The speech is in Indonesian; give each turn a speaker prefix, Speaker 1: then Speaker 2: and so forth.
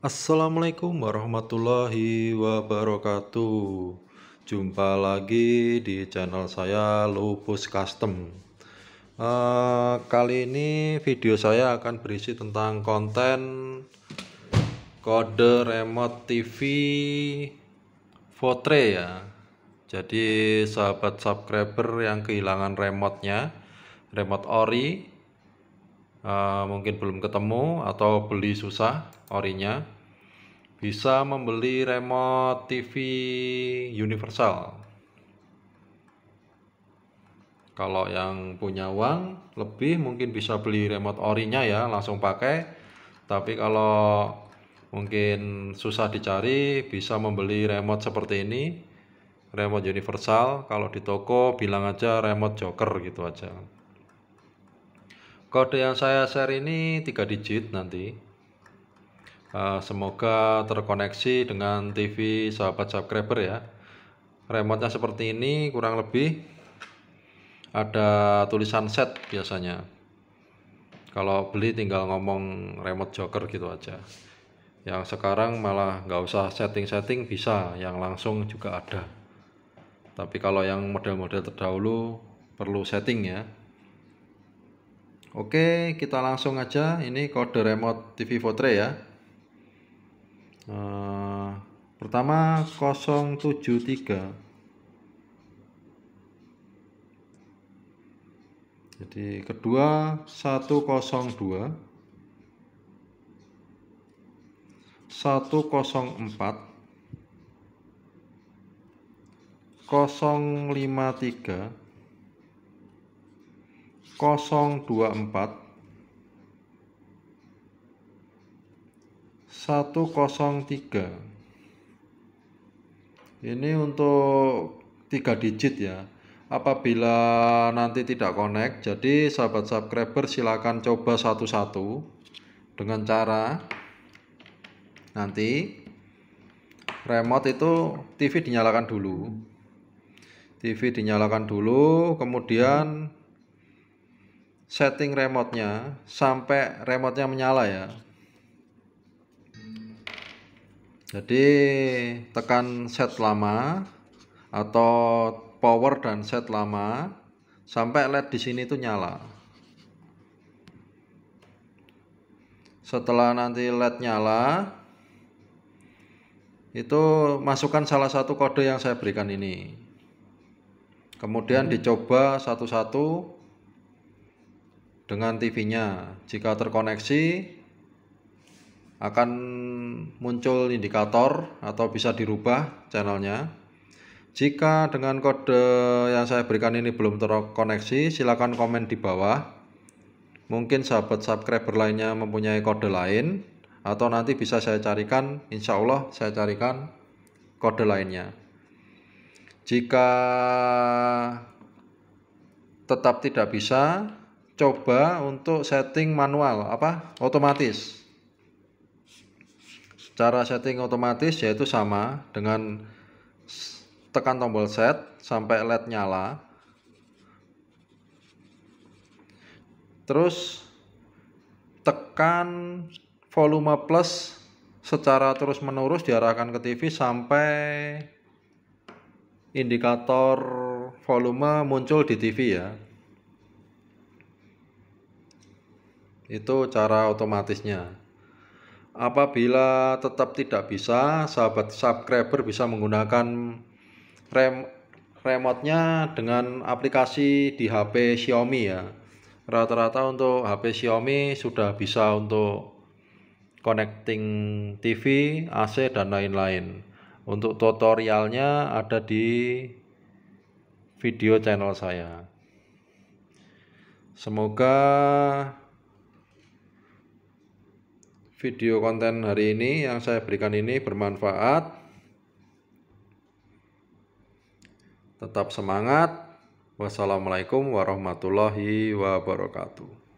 Speaker 1: Assalamualaikum warahmatullahi wabarakatuh Jumpa lagi di channel saya Lupus Custom uh, Kali ini video saya akan berisi tentang konten Kode remote TV Votre ya Jadi sahabat subscriber yang kehilangan remote-nya Remote Ori uh, mungkin belum ketemu atau beli susah orinya bisa membeli remote TV universal kalau yang punya uang lebih mungkin bisa beli remote orinya ya langsung pakai tapi kalau mungkin susah dicari bisa membeli remote seperti ini remote universal kalau di toko bilang aja remote joker gitu aja Kode yang saya share ini 3 digit nanti. Eh, semoga terkoneksi dengan TV sahabat subscriber ya. Remote-nya seperti ini kurang lebih ada tulisan set biasanya. Kalau beli tinggal ngomong remote joker gitu aja. Yang sekarang malah nggak usah setting-setting bisa, yang langsung juga ada. Tapi kalau yang model-model terdahulu perlu setting ya. Oke, kita langsung aja. Ini kode remote TV Votre ya. Uh, pertama 073. Jadi kedua 102. 104. 053 024 103 ini untuk tiga digit ya apabila nanti tidak connect jadi sahabat subscriber silakan coba satu-satu dengan cara nanti remote itu TV dinyalakan dulu TV dinyalakan dulu kemudian setting remote sampai remote menyala ya. Jadi tekan set lama atau power dan set lama sampai LED di sini itu nyala. Setelah nanti LED nyala itu masukkan salah satu kode yang saya berikan ini. Kemudian hmm. dicoba satu-satu dengan TV-nya. Jika terkoneksi akan muncul indikator atau bisa dirubah channelnya. Jika dengan kode yang saya berikan ini belum terkoneksi, silakan komen di bawah. Mungkin sahabat subscriber lainnya mempunyai kode lain, atau nanti bisa saya carikan, insya Allah saya carikan kode lainnya. Jika tetap tidak bisa, coba untuk setting manual apa otomatis cara setting otomatis yaitu sama dengan tekan tombol set sampai LED nyala terus tekan volume plus secara terus menerus diarahkan ke TV sampai indikator volume muncul di TV ya Itu cara otomatisnya. Apabila tetap tidak bisa, sahabat subscriber bisa menggunakan rem remote-nya dengan aplikasi di HP Xiaomi ya. Rata-rata untuk HP Xiaomi sudah bisa untuk connecting TV, AC dan lain-lain. Untuk tutorialnya ada di video channel saya. Semoga video konten hari ini yang saya berikan ini bermanfaat. Tetap semangat. Wassalamualaikum warahmatullahi wabarakatuh.